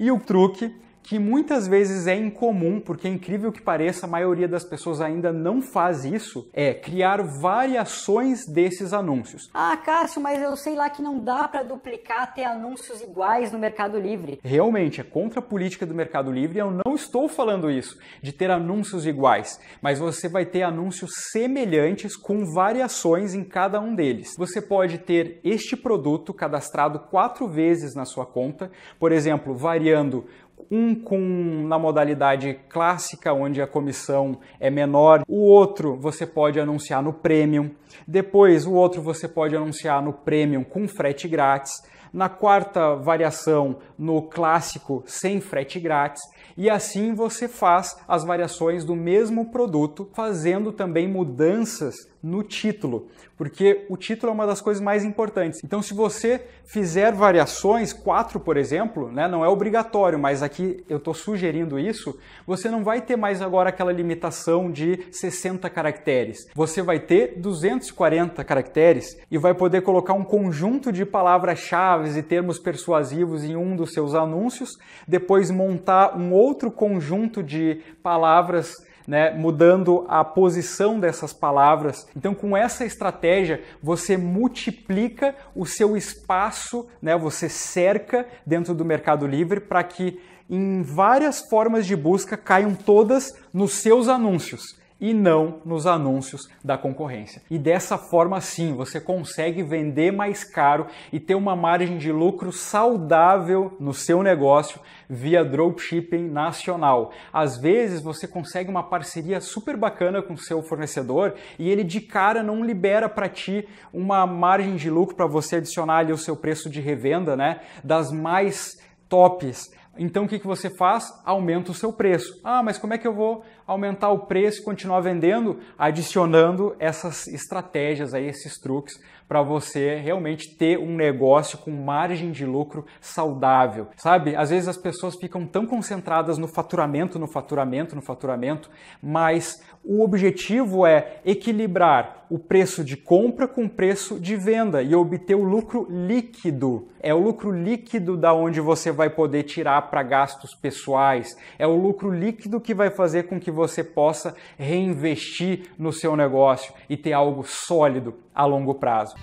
E o truque que muitas vezes é incomum, porque é incrível que pareça, a maioria das pessoas ainda não faz isso, é criar variações desses anúncios. Ah, Cássio, mas eu sei lá que não dá para duplicar ter anúncios iguais no Mercado Livre. Realmente, é contra a política do Mercado Livre, eu não estou falando isso, de ter anúncios iguais, mas você vai ter anúncios semelhantes com variações em cada um deles. Você pode ter este produto cadastrado quatro vezes na sua conta, por exemplo, variando um com na modalidade clássica, onde a comissão é menor, o outro você pode anunciar no premium, depois o outro você pode anunciar no premium com frete grátis, na quarta variação no clássico sem frete grátis, e assim você faz as variações do mesmo produto, fazendo também mudanças no título, porque o título é uma das coisas mais importantes. Então, se você fizer variações, quatro, por exemplo, né, não é obrigatório, mas aqui eu estou sugerindo isso, você não vai ter mais agora aquela limitação de 60 caracteres. Você vai ter 240 caracteres e vai poder colocar um conjunto de palavras-chave e termos persuasivos em um dos seus anúncios, depois montar um outro conjunto de palavras né, mudando a posição dessas palavras. Então, com essa estratégia, você multiplica o seu espaço, né, você cerca dentro do Mercado Livre para que em várias formas de busca caiam todas nos seus anúncios e não nos anúncios da concorrência. E dessa forma, sim, você consegue vender mais caro e ter uma margem de lucro saudável no seu negócio via dropshipping nacional. Às vezes você consegue uma parceria super bacana com seu fornecedor e ele de cara não libera para ti uma margem de lucro para você adicionar ali o seu preço de revenda, né? Das mais tops então o que, que você faz? Aumenta o seu preço. Ah, mas como é que eu vou aumentar o preço e continuar vendendo? Adicionando essas estratégias aí, esses truques, para você realmente ter um negócio com margem de lucro saudável. Sabe? Às vezes as pessoas ficam tão concentradas no faturamento, no faturamento, no faturamento, mas o objetivo é equilibrar o preço de compra com o preço de venda e obter o lucro líquido. É o lucro líquido da onde você vai poder tirar para gastos pessoais. É o lucro líquido que vai fazer com que você possa reinvestir no seu negócio e ter algo sólido a longo prazo.